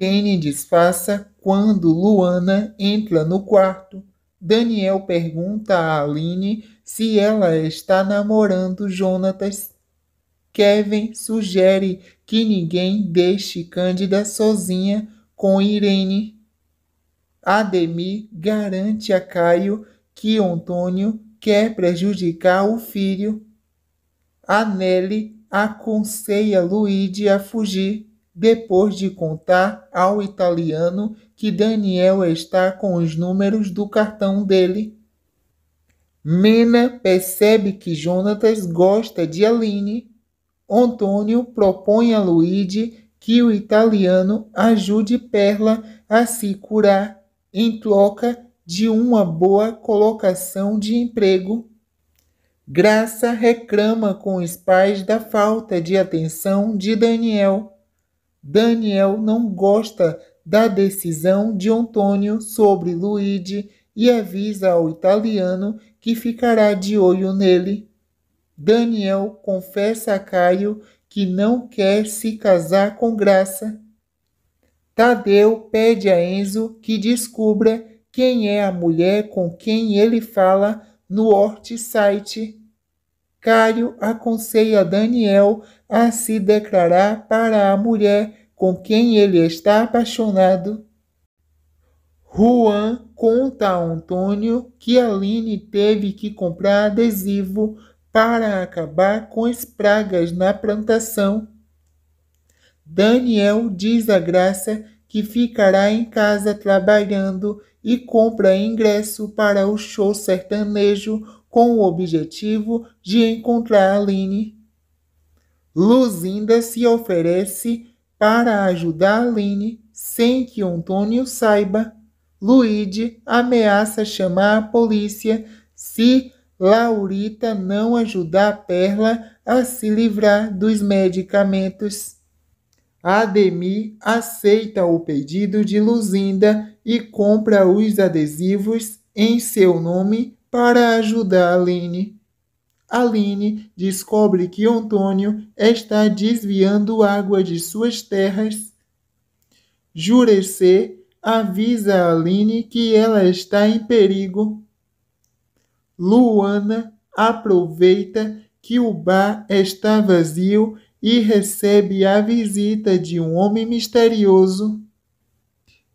Irene disfarça quando Luana entra no quarto. Daniel pergunta a Aline se ela está namorando Jonatas. Kevin sugere que ninguém deixe Cândida sozinha com Irene. Ademir garante a Caio que Antônio quer prejudicar o filho. A Nelly aconselha Luíde a fugir depois de contar ao italiano que Daniel está com os números do cartão dele. Mena percebe que Jonatas gosta de Aline. Antônio propõe a Luigi que o italiano ajude Perla a se curar em troca de uma boa colocação de emprego. Graça reclama com os pais da falta de atenção de Daniel. Daniel não gosta da decisão de Antônio sobre Luigi e avisa ao italiano que ficará de olho nele. Daniel confessa a Caio que não quer se casar com Graça. Tadeu pede a Enzo que descubra quem é a mulher com quem ele fala no Hort Site. Caio aconselha Daniel a se declarar para a mulher com quem ele está apaixonado. Juan conta a Antônio que Aline teve que comprar adesivo para acabar com as pragas na plantação. Daniel diz a Graça que ficará em casa trabalhando e compra ingresso para o show sertanejo com o objetivo de encontrar Aline. Luzinda se oferece para ajudar Aline sem que Antônio saiba. Luigi ameaça chamar a polícia se Laurita não ajudar Perla a se livrar dos medicamentos. Ademir aceita o pedido de Luzinda e compra os adesivos em seu nome para ajudar Aline. Aline descobre que Antônio está desviando água de suas terras. Jurecê avisa Aline que ela está em perigo. Luana aproveita que o bar está vazio e recebe a visita de um homem misterioso.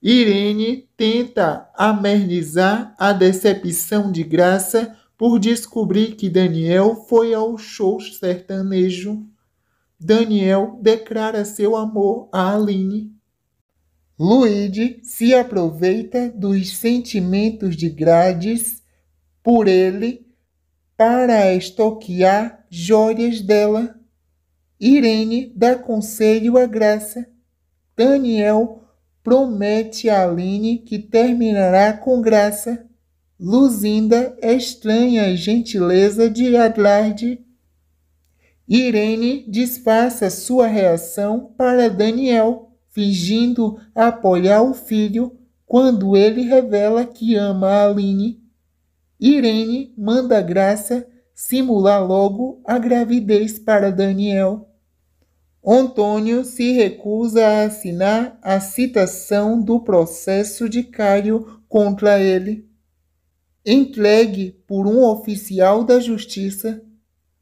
Irene tenta amernizar a decepção de graça por descobrir que Daniel foi ao show sertanejo. Daniel declara seu amor a Aline. Luíde se aproveita dos sentimentos de Grades por ele para estoquear joias dela. Irene dá conselho a Graça. Daniel promete a Aline que terminará com Graça. Luzinda estranha a gentileza de Adlarde. Irene disfarça sua reação para Daniel, fingindo apoiar o filho quando ele revela que ama a Aline. Irene manda Graça simular logo a gravidez para Daniel. Antônio se recusa a assinar a citação do processo de Cário contra ele entregue por um oficial da justiça,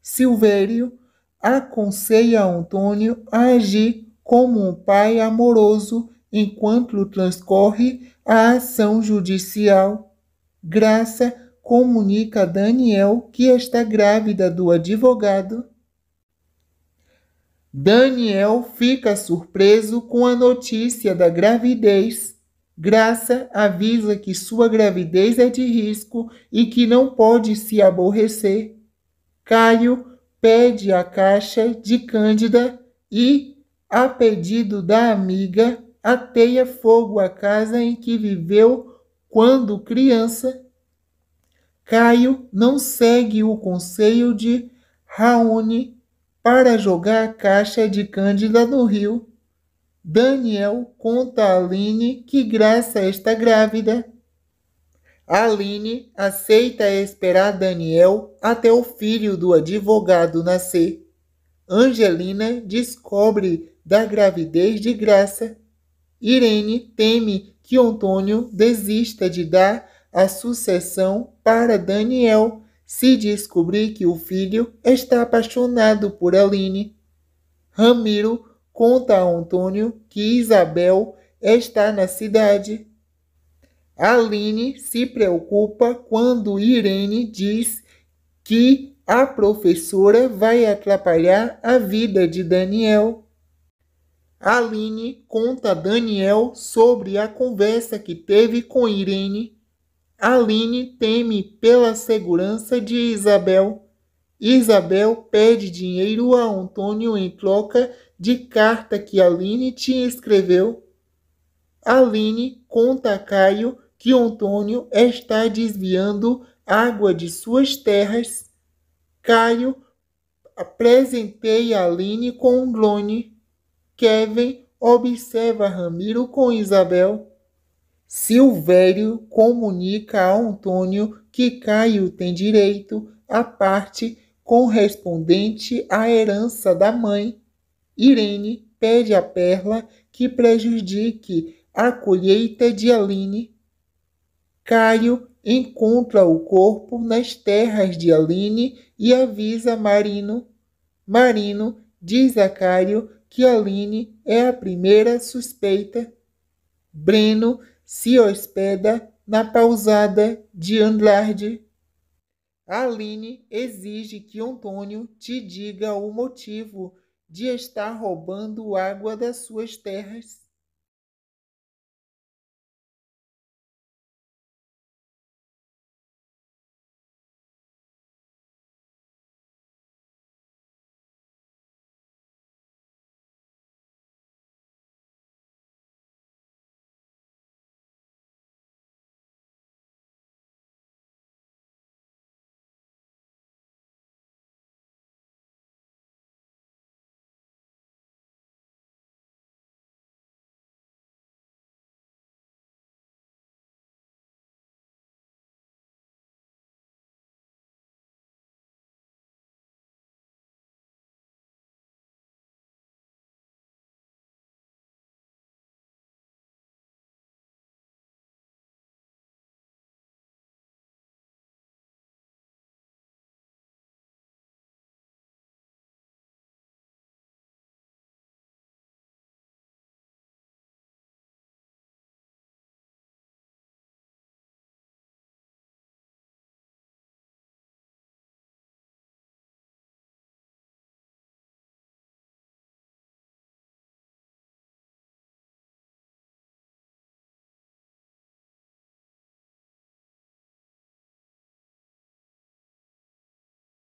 Silvério aconselha Antônio a agir como um pai amoroso enquanto transcorre a ação judicial. Graça comunica a Daniel que está grávida do advogado. Daniel fica surpreso com a notícia da gravidez Graça avisa que sua gravidez é de risco e que não pode se aborrecer. Caio pede a caixa de Cândida e, a pedido da amiga, ateia fogo à casa em que viveu quando criança. Caio não segue o conselho de Raoni para jogar a caixa de Cândida no rio. Daniel conta a Aline que Graça está grávida. Aline aceita esperar Daniel até o filho do advogado nascer. Angelina descobre da gravidez de Graça. Irene teme que Antônio desista de dar a sucessão para Daniel se descobrir que o filho está apaixonado por Aline. Ramiro conta a Antônio que Isabel está na cidade. Aline se preocupa quando Irene diz que a professora vai atrapalhar a vida de Daniel. Aline conta a Daniel sobre a conversa que teve com Irene. Aline teme pela segurança de Isabel Isabel pede dinheiro a Antônio em troca de carta que Aline tinha escreveu. Aline conta a Caio que Antônio está desviando água de suas terras. Caio apresenteia Aline com um drone. Kevin observa Ramiro com Isabel. Silvério comunica a Antônio que Caio tem direito à parte correspondente à herança da mãe. Irene pede a Perla que prejudique a colheita de Aline. Caio encontra o corpo nas terras de Aline e avisa Marino. Marino diz a Caio que Aline é a primeira suspeita. Breno se hospeda na pausada de Andrade. Aline exige que Antônio te diga o motivo de estar roubando água das suas terras.